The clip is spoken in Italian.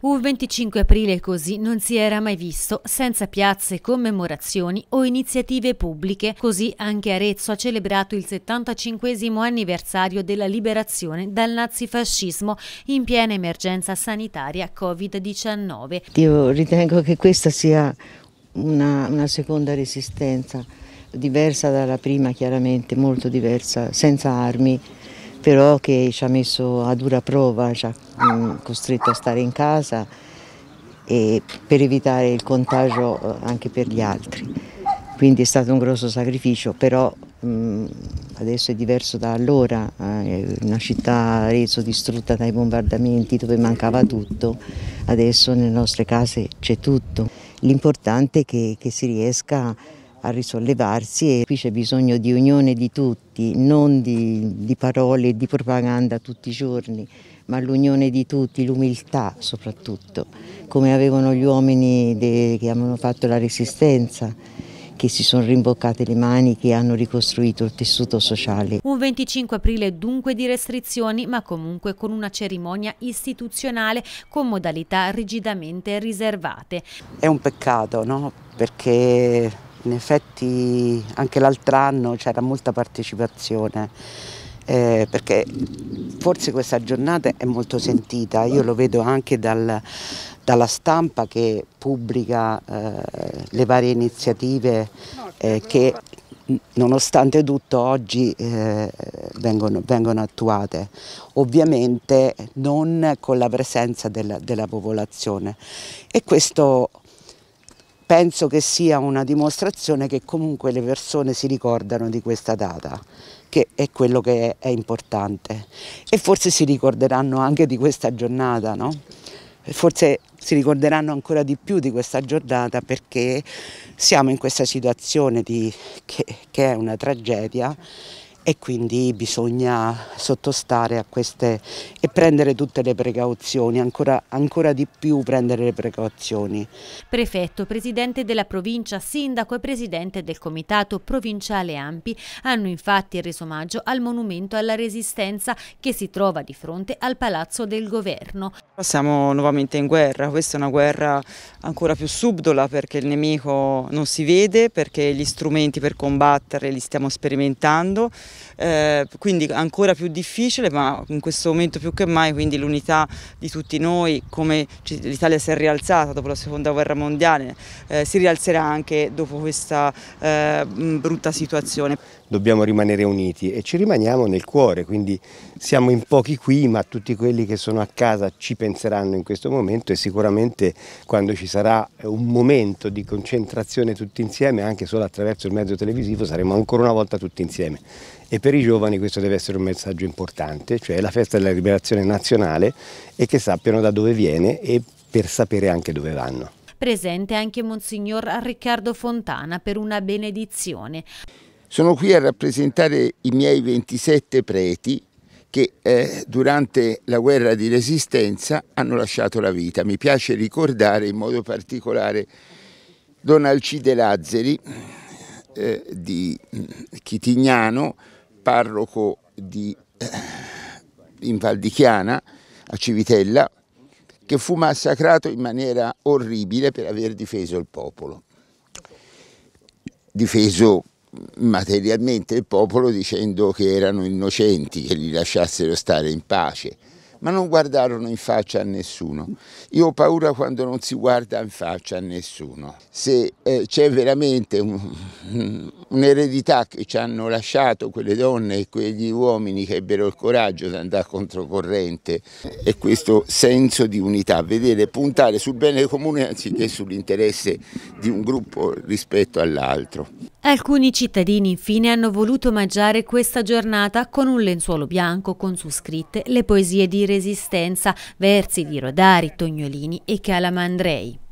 Un 25 aprile così non si era mai visto, senza piazze, commemorazioni o iniziative pubbliche, così anche Arezzo ha celebrato il 75 anniversario della liberazione dal nazifascismo in piena emergenza sanitaria Covid-19. Io ritengo che questa sia una, una seconda resistenza, diversa dalla prima chiaramente, molto diversa, senza armi, però che ci ha messo a dura prova, ci ha mm, costretto a stare in casa per evitare il contagio eh, anche per gli altri. Quindi è stato un grosso sacrificio, però mm, adesso è diverso da allora, eh, è una città Arezzo distrutta dai bombardamenti dove mancava tutto, adesso nelle nostre case c'è tutto. L'importante è che, che si riesca a a risollevarsi e qui c'è bisogno di unione di tutti, non di, di parole e di propaganda tutti i giorni, ma l'unione di tutti, l'umiltà soprattutto, come avevano gli uomini de, che hanno fatto la resistenza che si sono rimboccate le mani, che hanno ricostruito il tessuto sociale. Un 25 aprile dunque di restrizioni, ma comunque con una cerimonia istituzionale con modalità rigidamente riservate. È un peccato, no? Perché in effetti anche l'altro anno c'era molta partecipazione eh, perché forse questa giornata è molto sentita, io lo vedo anche dal, dalla stampa che pubblica eh, le varie iniziative eh, che nonostante tutto oggi eh, vengono, vengono, attuate, ovviamente non con la presenza della, della popolazione e questo penso che sia una dimostrazione che comunque le persone si ricordano di questa data, che è quello che è, è importante. E forse si ricorderanno anche di questa giornata, no? Forse si ricorderanno ancora di più di questa giornata perché siamo in questa situazione di, che, che è una tragedia e quindi bisogna sottostare a queste e prendere tutte le precauzioni, ancora, ancora, di più prendere le precauzioni. Prefetto, presidente della provincia, sindaco e presidente del comitato provinciale Ampi hanno infatti reso omaggio al monumento alla resistenza che si trova di fronte al palazzo del governo. Siamo nuovamente in guerra, questa è una guerra ancora più subdola perché il nemico non si vede, perché gli strumenti per combattere li stiamo sperimentando eh, quindi ancora più difficile, ma in questo momento più che mai, quindi l'unità di tutti noi, come l'Italia si è rialzata dopo la seconda guerra mondiale, eh, si rialzerà anche dopo questa eh, brutta situazione. Dobbiamo rimanere uniti e ci rimaniamo nel cuore, quindi siamo in pochi qui, ma tutti quelli che sono a casa ci penseranno in questo momento e sicuramente quando ci sarà un momento di concentrazione tutti insieme, anche solo attraverso il mezzo televisivo, saremo ancora una volta tutti insieme e per i giovani questo deve essere un messaggio importante, cioè la festa della liberazione nazionale e che sappiano da dove viene e per sapere anche dove vanno. Presente anche Monsignor Riccardo Fontana per una benedizione. Sono qui a rappresentare i miei 27 preti che eh, durante la guerra di resistenza hanno lasciato la vita. Mi piace ricordare in modo particolare Don Alcide Lazzeri eh, di mm, Chitignano, parroco di, in Val di Chiana, a Civitella, che fu massacrato in maniera orribile per aver difeso il popolo. Difeso materialmente il popolo dicendo che erano innocenti, che li lasciassero stare in pace ma non guardarono in faccia a nessuno. Io ho paura quando non si guarda in faccia a nessuno. Se eh, c'è veramente un'eredità che ci hanno lasciato quelle donne e quegli uomini che ebbero il coraggio di andare controcorrente, è questo senso di unità, vedere puntare sul bene comune anziché sull'interesse di un gruppo rispetto all'altro. Alcuni cittadini infine hanno voluto omaggiare questa giornata con un lenzuolo bianco con su scritte le poesie di resistenza versi di Rodari, Tognolini e Calamandrei.